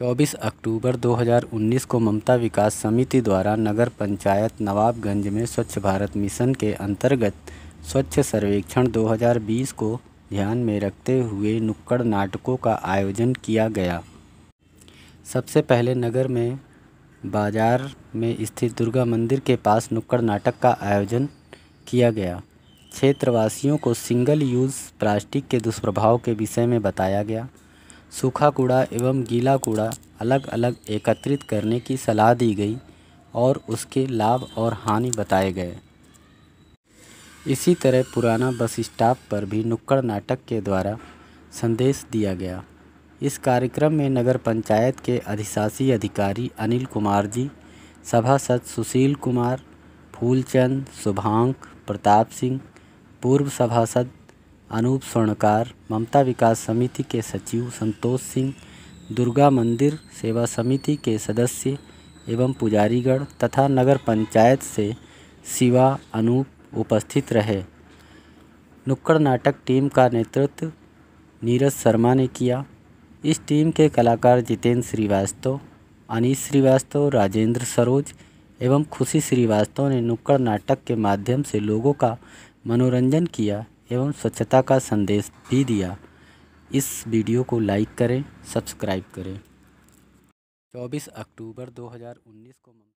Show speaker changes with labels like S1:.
S1: 24 अक्टूबर 2019 को ममता विकास समिति द्वारा नगर पंचायत नवाबगंज में स्वच्छ भारत मिशन के अंतर्गत स्वच्छ सर्वेक्षण 2020 को ध्यान में रखते हुए नुक्कड़ नाटकों का आयोजन किया गया सबसे पहले नगर में बाजार में स्थित दुर्गा मंदिर के पास नुक्कड़ नाटक का आयोजन किया गया क्षेत्रवासियों को सिंगल यूज़ प्लास्टिक के दुष्प्रभाव के विषय में बताया गया सूखा कूड़ा एवं गीला कूड़ा अलग अलग एकत्रित करने की सलाह दी गई और उसके लाभ और हानि बताए गए इसी तरह पुराना बस स्टॉप पर भी नुक्कड़ नाटक के द्वारा संदेश दिया गया इस कार्यक्रम में नगर पंचायत के अधिशासी अधिकारी अनिल कुमार जी सभासद सुशील कुमार फूलचंद शुभांक प्रताप सिंह पूर्व सभासद अनूप स्वर्णकार ममता विकास समिति के सचिव संतोष सिंह दुर्गा मंदिर सेवा समिति के सदस्य एवं पुजारीगण तथा नगर पंचायत से शिवा अनूप उपस्थित रहे नुक्कड़ नाटक टीम का नेतृत्व नीरज शर्मा ने किया इस टीम के कलाकार जितेंद्र श्रीवास्तव अनीश श्रीवास्तव राजेंद्र सरोज एवं खुशी श्रीवास्तव ने नुक्कड़ नाटक के माध्यम से लोगों का मनोरंजन किया एवं स्वच्छता का संदेश भी दिया इस वीडियो को लाइक करें सब्सक्राइब करें 24 अक्टूबर 2019 को